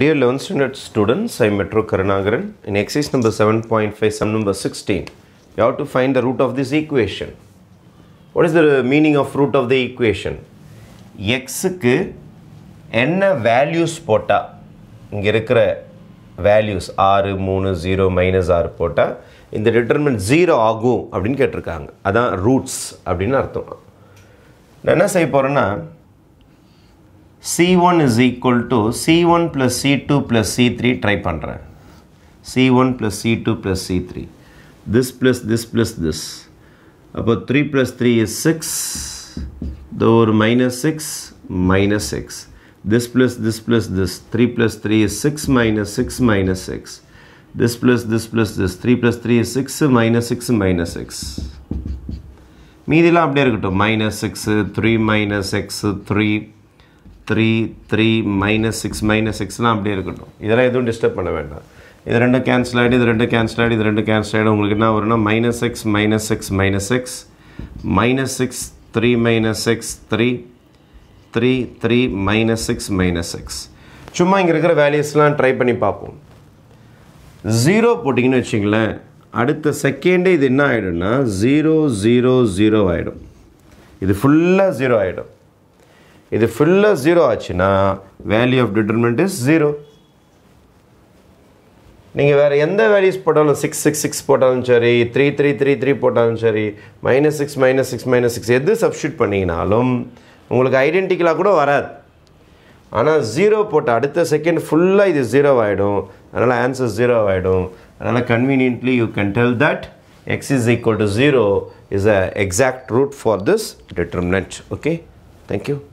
Dear 11th standard students, I am Metro Karunagaran. In exercise number 7.5, sum number 16, you have to find the root of this equation. What is the meaning of root of the equation? xக்கு என்ன values போட்டால் இங்கே இருக்கிற values ஆறு மூணு zero minus ஆறு போட்டால் இந்த determinant zero ஆகும் அப்படின்னு கேட்டிருக்காங்க அதான் ரூட்ஸ் அப்படின்னு அர்த்தம் நான் என்ன செய்ய போகிறேன்னா C1 is equal to C1 plus C2 plus C3 try பண்ணுறேன் C1 plus C2 plus C3 this plus this plus this அப்போ 3 plus 3 is 6. தோ ஒரு minus 6, minus 6. this plus this plus this 3 plus 3 is 6 minus 6 minus 6 this plus this plus this 3 plus 3 is 6 minus 6 minus 6 மீதிலாம் அப்படியே இருக்கட்டும் minus six three minus x 3. Three three minus six minus சிக்ஸ்லாம் அப்படியே இருக்கட்டும் இதெல்லாம் எதுவும் டிஸ்டர்ப் பண்ண வேண்டாம் இது ரெண்டும் கேன்சல் ஆகிடு இது ரெண்டு கேன்சல் ஆகிடு இது ரெண்டு கேன்சல் ஆகிடும் உங்களுக்கு என்ன வரும்னா minus six minus six minus six minus six three minus six three three three minus six minus six சும்மா இங்கே இருக்கிற வேல்யூஸ்லாம் ட்ரை பண்ணி பார்ப்போம் ஜீரோ போட்டிங்கன்னு வச்சிங்களேன் அடுத்த செகண்டே இது என்ன ஆகிடும்னா ஜீரோ ஜீரோ ஜீரோ ஆகிடும் இது ஃபுல்லாக ஜீரோ ஆகிடும் இது ஃபுல்லாக ஜீரோ ஆச்சுன்னா value of determinant is zero நீங்கள் வேறு எந்த வேல்யூஸ் போட்டாலும் சிக்ஸ் சிக்ஸ் சிக்ஸ் போட்டாலும் சரி த்ரீ த்ரீ த்ரீ த்ரீ போட்டாலும் சரி minus six minus six minus six எது சப்ஸ்டியூட் பண்ணினாலும் உங்களுக்கு ஐடென்டிக்கலாக கூட வராது ஆனால் ஜீரோ போட்டால் அடுத்த செகண்ட் ஃபுல்லாக இது ஜீரோ ஆகிடும் அதனால் ஆன்சர் ஜீரோ ஆகிடும் அதனால் conveniently you can tell that x is equal to 0 is a exact root for this determinant. Okay, thank